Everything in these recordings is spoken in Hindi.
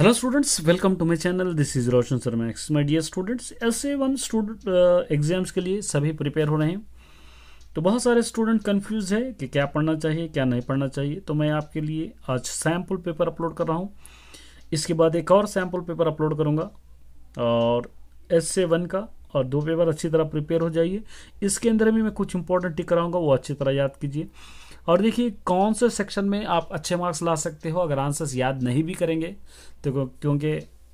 hello welcome to my channel this is Roshan is roshan sir dear students S A one student exams के लिए सभी प्रिपेयर हो रहे हैं तो बहुत सारे स्टूडेंट कंफ्यूज है कि क्या पढ़ना चाहिए क्या नहीं पढ़ना चाहिए तो मैं आपके लिए आज सैम्पल पेपर अपलोड कर रहा हूँ इसके बाद एक और सैम्पल पेपर अपलोड करूँगा और एस ए वन का और दो पेपर अच्छी तरह प्रिपेयर हो जाइए इसके अंदर भी मैं कुछ इंपॉर्टेंट टिक कराऊँगा वो अच्छी तरह याद कीजिए और देखिए कौन से सेक्शन में आप अच्छे मार्क्स ला सकते हो अगर आंसर्स याद नहीं भी करेंगे तो क्योंकि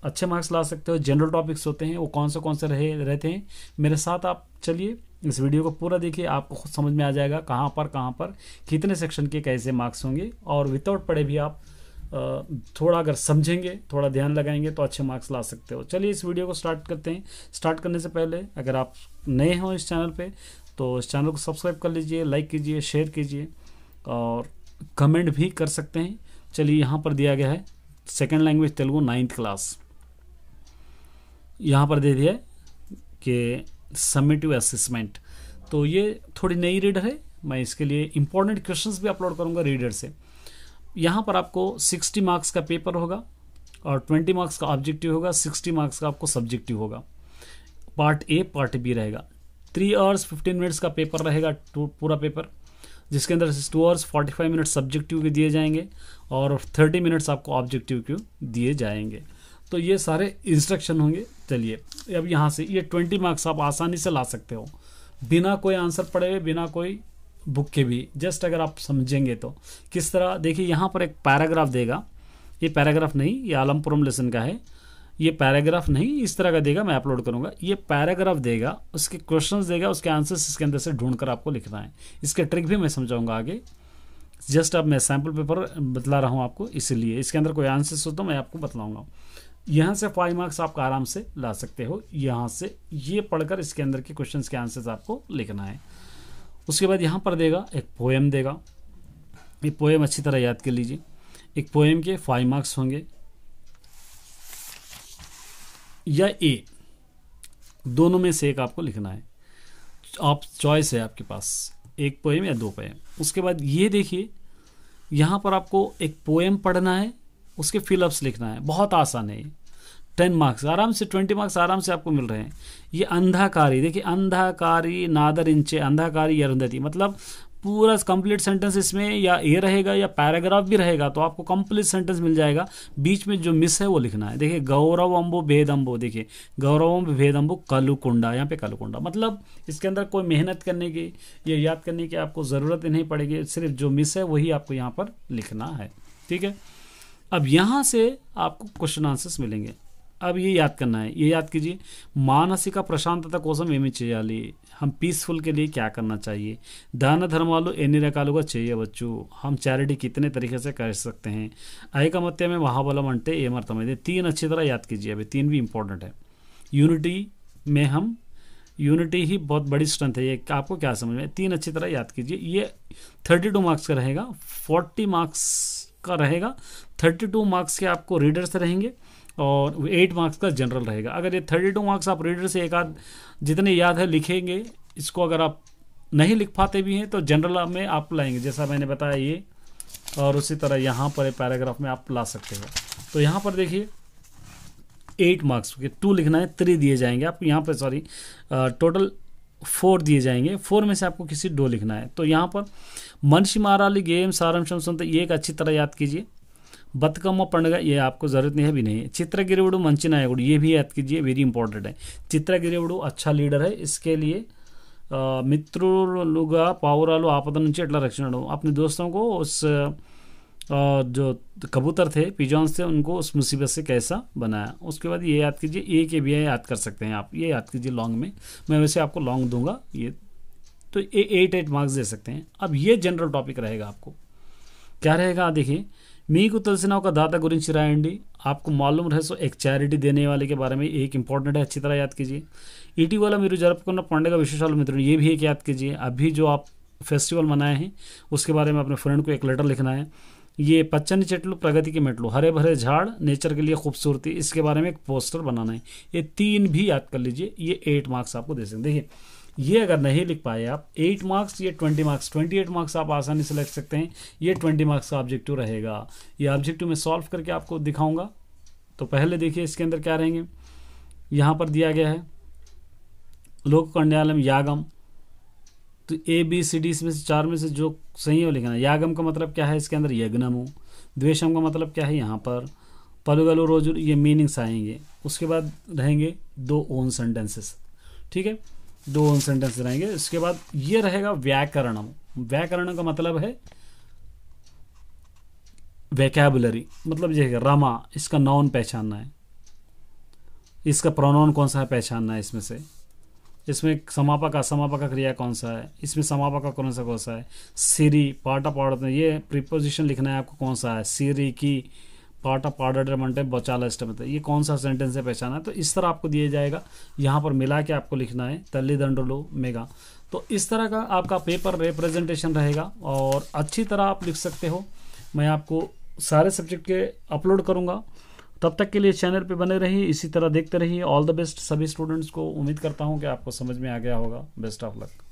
अच्छे मार्क्स ला सकते हो जनरल टॉपिक्स होते हैं वो कौन से कौन से रहे रहते हैं मेरे साथ आप चलिए इस वीडियो को पूरा देखिए आपको खुद समझ में आ जाएगा कहाँ पर कहाँ पर कितने सेक्शन के कैसे मार्क्स होंगे और विदाउट पढ़े भी आप थोड़ा अगर समझेंगे थोड़ा ध्यान लगाएंगे तो अच्छे मार्क्स ला सकते हो चलिए इस वीडियो को स्टार्ट करते हैं स्टार्ट करने से पहले अगर आप नए हों इस चैनल पर तो इस चैनल को सब्सक्राइब कर लीजिए लाइक कीजिए शेयर कीजिए और कमेंट भी कर सकते हैं चलिए यहाँ पर दिया गया है second language Telugu ninth class यहाँ पर दे दिया कि सबमिटिव असेसमेंट तो ये थोड़ी नई रीडर है मैं इसके लिए इंपॉर्टेंट क्वेश्चंस भी अपलोड करूँगा रीडर से यहाँ पर आपको 60 मार्क्स का पेपर होगा और 20 मार्क्स का ऑब्जेक्टिव होगा 60 मार्क्स का आपको सब्जेक्टिव होगा पार्ट ए पार्ट बी रहेगा थ्री आवर्स फिफ्टीन मिनट्स का पेपर रहेगा पूरा पेपर जिसके अंदर two hours forty five minutes subjective के दिए जाएंगे और थर्टी मिनट्स आपको ऑब्जेक्टिव के दिए जाएंगे तो ये सारे इंस्ट्रक्शन होंगे चलिए अब यहाँ से ये ट्वेंटी मार्क्स आप आसानी से ला सकते हो बिना कोई आंसर पड़े हुए बिना कोई बुक के भी जस्ट अगर आप समझेंगे तो किस तरह देखिए यहाँ पर एक पैराग्राफ देगा ये पैराग्राफ नहीं ये आलमपुरम लेसन का है ये पैराग्राफ नहीं इस तरह का देगा मैं अपलोड करूँगा ये पैराग्राफ देगा उसके क्वेश्चन देगा उसके आंसर्स इसके अंदर से ढूंढ कर आपको लिखना है इसके ट्रिक भी मैं समझाऊंगा आगे जस्ट अब मैं सैम्पल पेपर बतला रहा हूँ आपको इसीलिए इसके अंदर कोई आंसर्स हो तो मैं आपको बतलाऊंगा यहाँ से फाइव मार्क्स आप आराम से ला सकते हो यहाँ से ये पढ़कर इसके अंदर के क्वेश्चन के आंसर्स आपको लिखना है उसके बाद यहाँ पर देगा एक पोएम देगा ये पोएम अच्छी तरह याद कर लीजिए एक पोएम के फाइव मार्क्स होंगे या ए दोनों में से एक आपको लिखना है आप चॉइस है आपके पास एक पोएम या दो पोएम उसके बाद ये देखिए यहाँ पर आपको एक पोएम पढ़ना है उसके फिलअप्स लिखना है बहुत आसान है टेन मार्क्स आराम से ट्वेंटी मार्क्स आराम से आपको मिल रहे हैं ये अंधाकारी देखिए अंधाकारी नादर इंचे अंधाकारी अरुंधति मतलब पूरा कंप्लीट सेंटेंस इसमें या ए रहेगा या पैराग्राफ भी रहेगा तो आपको कंप्लीट सेंटेंस मिल जाएगा बीच में जो मिस है वो लिखना है देखिए गौरव अम्बो भेद अम्बो देखिए गौरव अम्बो भेद अम्बो कलुकुंडा यहाँ पे कलुकुंडा मतलब इसके अंदर कोई मेहनत करने की या याद करने की आपको ज़रूरत नहीं पड़ेगी सिर्फ जो मिस है वही आपको यहाँ पर लिखना है ठीक है अब यहाँ से आपको क्वेश्चन आंसर्स मिलेंगे अब ये याद करना है ये याद कीजिए మానసిక प्रशांतता కోసం ఏమి చేయాలి हम पीसफुल के लिए क्या करना चाहिए दान धर्म धर्मालु एनी का चाहिए बच्चू हम चैरिटी कितने तरीके से कर सकते हैं का मत्य में महाबलम अंटे एम अर्थम तीन अच्छी तरह याद कीजिए अभी तीन भी इंपॉर्टेंट है यूनिटी में हम यूनिटी ही बहुत बड़ी स्ट्रेंथ है ये आपको क्या समझ में तीन अच्छी तरह याद कीजिए ये थर्टी टू मार्क्स का रहेगा फोर्टी मार्क्स का रहेगा थर्टी टू मार्क्स के आपको रीडर्स रहेंगे और एट मार्क्स का जनरल रहेगा अगर ये थर्टी टू मार्क्स आप रीडर से एक आध जितने याद है लिखेंगे इसको अगर आप नहीं लिख पाते भी हैं तो जनरल में आप लाएंगे जैसा मैंने बताया ये और उसी तरह यहाँ पर पैराग्राफ में आप ला सकते हो तो यहाँ पर देखिए एट मार्क्स के टू लिखना है थ्री दिए जाएंगे आपको यहाँ पर सॉरी टोटल फोर दिए जाएंगे फोर में से आपको किसी डो लिखना है तो यहाँ पर मनशी महाराली गेम सारम शम सुनते तो ये एक अच्छी तरह याद कीजिए बतकम पंडग ये आपको ज़रूरत नहीं है भी नहीं चित्रगिरिवड़ू मंचिनायगुड़ ये भी याद कीजिए वेरी इंपॉर्टेंट है चित्रगिरिवड़ अच्छा लीडर है इसके लिए మిత్రులుగా పావురాలు आपद నుంచి इला रक्षण अपने दोस्तों को उस जो कबूतर थे पिजॉन्स थे उनको उस मुसीबत से कैसा बनाया उसके बाद ये याद कीजिए ए के आई याद कर सकते हैं आप ये याद कीजिए लॉन्ग में मैं वैसे आपको लॉन्ग दूंगा ये तो ए एट एट मार्क्स दे सकते हैं अब ये जनरल टॉपिक रहेगा आपको क्या रहेगा देखिए మీకు తెలిసిన ఒక దాత గురించి రాయండి ఆప్కు మాలూమ్ రహస్య ఎక్ చారిటీ దేనే వాళ్ళ కే బారే మే ఏక్ ఇంపార్టెంట్ హై అచ్చి తరహ యాద్ కీజియే ఇటీవల మీరు జరుపుకున్న పండుగ విశేషాలు మిత్రులు ఏ భీ ఏక్ యాద్ कीजिए అభి జో ఆప్ फेस्टिवल मनाए हैं उसके बारे में अपने फ्रेंड को एक लेटर लिखना है ये पच्चन चटलू प्रगति के मेटलू हरे भरे झाड़ नेचर के लिए खूबसूरती इसके बारे में एक पोस्टर बनाना है ये तीन भी याद कर लीजिए ये एट मार्क्स आपको दे सकते देखिए ये अगर नहीं लिख पाए आप एट मार्क्स ये twenty marks twenty eight marks आप आसानी से लिख सकते हैं ये ट्वेंटी मार्क्स का ऑब्जेक्टिव रहेगा ये ऑब्जेक्टिव में सॉल्व करके आपको दिखाऊंगा तो पहले देखिए इसके अंदर क्या रहेंगे यहाँ पर दिया गया है लोक कंडयालम यागम तो ए बी सी डी इसमें से चार में से जो सही है लिखना यागम का मतलब क्या है इसके अंदर यज्ञम द्वेशम का मतलब क्या है यहाँ पर पलुगलो रोज ये मीनिंग्स आएंगे उसके बाद रहेंगे दो ओन सेंटेंसेस ठीक है दो सेंटेंस रहेंगे इसके बाद ये रहेगा व्याकरणम व्याकरण का मतलब है वैकैबुलरी मतलब ये है रमा इसका नाउन पहचानना है इसका प्रोनाउन कौन सा है पहचानना है इसमें से इसमें समापक असमापक क्रिया कौन सा है इसमें समापक का कौन सा कौन सा है सीरी पार्ट ऑफ ये प्रिपोजिशन लिखना है आपको कौन सा है सीरी की पार्ट ऑफ पार्डर एडमेंट बचाला है ये कौन सा सेंटेंस है पहचाना है तो इस तरह आपको दिया जाएगा यहाँ पर मिला के आपको लिखना है तल्ली दंडलो मेगा तो इस तरह का आपका पेपर रिप्रेजेंटेशन रहेगा और अच्छी तरह आप लिख सकते हो मैं आपको सारे सब्जेक्ट के अपलोड करूँगा तब तक के लिए चैनल पर बने रहिए इसी तरह देखते रहिए ऑल द बेस्ट सभी स्टूडेंट्स को उम्मीद करता हूँ कि आपको समझ में आ गया होगा बेस्ट ऑफ लक